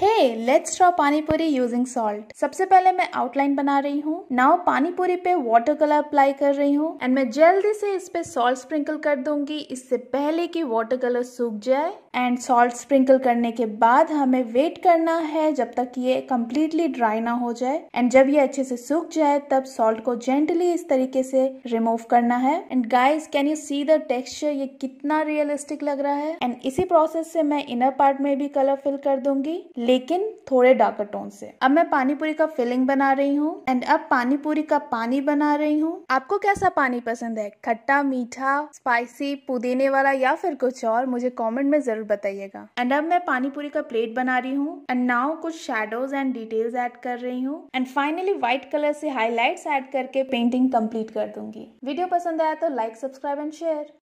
hey let's draw panipuri using salt सबसे पहले मैं आउटलाइन बना रही हूँ नाउ पानीपुरी पे वाटर कलर अप्लाई कर रही हूँ एंड मैं जल्दी से इस पे सॉल्ट स्प्रिंकल कर दूंगी इससे पहले कि वाटर कलर सूख जाए एंड सॉल्ट स्प्रिंकल करने के बाद हमें वेट करना है जब तक ये कम्प्लीटली ड्राई ना हो जाए एंड जब ये अच्छे से सूख जाए तब सॉल्ट को जेंटली इस तरीके से रिमूव करना है and guys can you see the texture ये कितना रियलिस्टिक लग रहा है एंड इसी प्रोसेस से मैं इनर पार्ट में भी कलर फिल कर दूंगी लेकिन थोड़े डार्कर टोन से अब मैं पानीपुरी का फिलिंग बना रही हूँ एंड अब पानीपुरी का पानी बना रही हूँ आपको कैसा पानी पसंद है खट्टा मीठा स्पाइसी पुदीने वाला या फिर कुछ और मुझे कमेंट में जरूर बताइएगा एंड अब मैं पानीपुरी का प्लेट बना रही हूँ एंड नाउ कुछ शेडोज एंड डिटेल्स एड कर रही हूँ एंड फाइनली व्हाइट कलर से हाईलाइट एड करके पेंटिंग कम्प्लीट कर दूंगी वीडियो पसंद आया तो लाइक सब्सक्राइब एंड शेयर